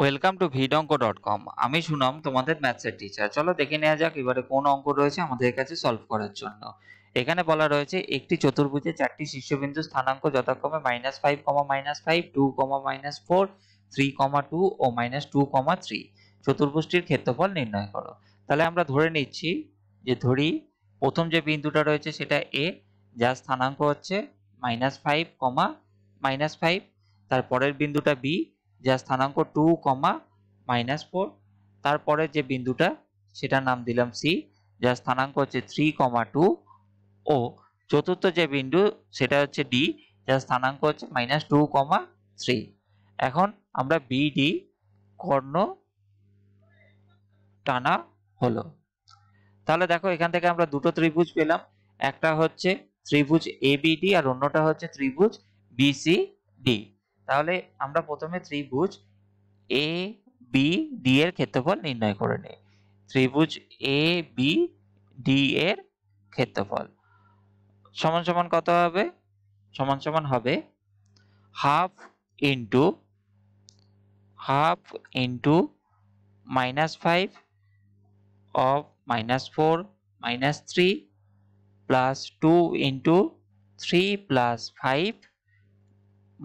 welcome to ভিড অঙ্ক dot com আমি শুনাম তোমাদের ম্যাথসের টিচার চলো দেখে নেওয়া যাক এবারে কোন অঙ্ক রয়েছে আমাদের কাছে সলভ করার জন্য এখানে বলা রয়েছে একটি চতুর্ভুজে চারটি শীর্ষবিন্দু স্থানাঙ্ক যথাক্রমে minus five comma minus five two comma minus four three comma two ও মাইনাস টু কমা থ্রি চতুর্ভুজটির ক্ষেত্রফল নির্ণয় করো তাহলে আমরা ধরে নিচ্ছি যে ধরি প্রথম যে বিন্দুটা রয়েছে সেটা এ যার স্থানাঙ্ক হচ্ছে minus five comma minus five তারপরের বিন্দুটা বি যার স্থানাঙ্ক টু কমা মাইনাস ফোর তারপরে যে বিন্দুটা সেটার নাম দিলাম সি যার স্থানাঙ্ক হচ্ছে থ্রি কমা টু ও চতুর্থ যে বিন্দু সেটা হচ্ছে ডি যার স্থানাঙ্ক হচ্ছে মাইনাস টু কমা থ্রি এখন আমরা বিডি কর্ণ টানা হলো তাহলে দেখো এখান থেকে আমরা দুটো ত্রিভুজ পেলাম একটা হচ্ছে ত্রিভুজ এবিডি আর অন্যটা হচ্ছে ত্রিভুজ বিসিডি তাহলে আমরা প্রথমে ত্রিভুজ এ বি ডি এর ক্ষেত্রফল নির্ণয় করে নিই ত্রিভুজ এ বি ডি এর ক্ষেত্রফল সমান সমান কত হবে সমান সমান হবে half into half into minus five of minus four minus three plus two into three plus five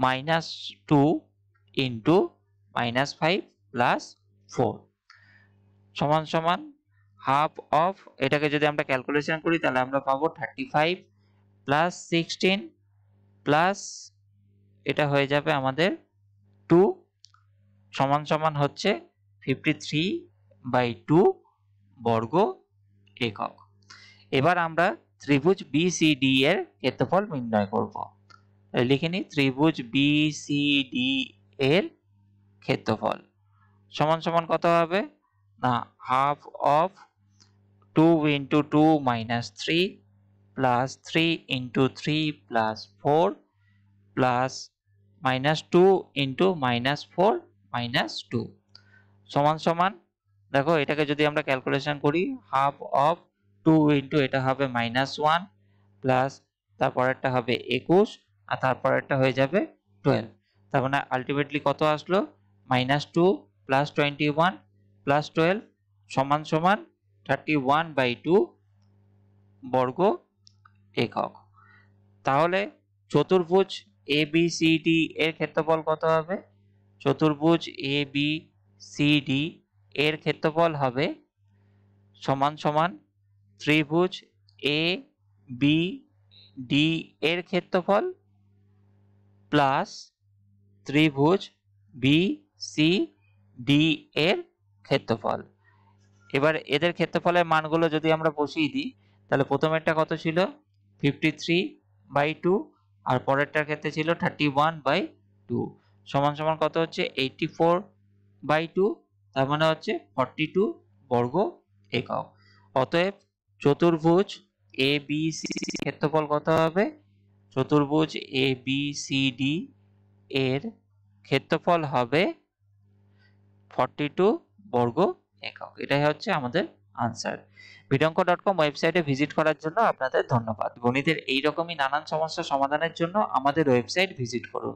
minus two into minus five plus four সমান সমান হাফ অফ এটাকে যদি আমরা ক্যালকুলেশন করি তাহলে আমরা পাবো thirty five plus sixteen plus এটা হয়ে যাবে আমাদের টু সমান সমান হচ্ছে ফিফটি থ্রি বাই টু বর্গ একক এবার আমরা ত্রিভুজ বিসিডি এর ক্ষেত্রফল নির্ণয় করবো লিখে নিই ত্রিভুজ বিসিডি e এর ক্ষেত্রফল সমান সমান কত হবে না half of two into two minus three plus three into three plus four plus minus two into minus four minus two সমান সমান দেখো এটাকে যদি আমরা ক্যালকুলেশন করি হাফ অফ টু ইন্টু এটা হবে মাইনাস ওয়ান প্লাস তারপরেরটা হবে একুশ আর তারপরেরটা হয়ে যাবে টুয়েলভ তার মানে আলটিমেটলি কত আসলো minus two plus twenty one plus twelve সমান সমান থার্টি ওয়ান বাই টু বর্গ একক তাহলে চতুর্ভুজ এ বি সি ডি এর ক্ষেত্রফল কত হবে চতুর্ভুজ এ বি সি ডি এর ক্ষেত্রফল হবে সমান সমান ত্রিভুজ এ বি ডি এর ক্ষেত্রফল প্লাস ত্রিভুজ বি সি ডি এর ক্ষেত্রফল এবার এদের ক্ষেত্রফলের মানগুলো যদি আমরা বসিয়ে দিই তাহলে প্রথমেরটা কত ছিল ফিফটি থ্রি বাই টু আর পরেরটার ক্ষেত্রে ছিল থার্টি ওয়ান বাই টু সমান সমান কত হচ্ছে এইটটি ফোর বাই টু তার মানে হচ্ছে ফর্টি টু বর্গ একক অতএব চতুর্ভুজ এ বি সি ক্ষেত্রফল কত হবে চতুর্ভুজ এ বি সি ডি এর ক্ষেত্রফল হবে ফর্টি টু বর্গ একক এটাই হচ্ছে আমাদের আনসার বিডঙ্ক ডট কম ওয়েবসাইটে ভিজিট করার জন্য আপনাদের ধন্যবাদ গণিতের এইরকমই নানান সমস্যা সমাধানের জন্য আমাদের ওয়েবসাইট ভিজিট করুন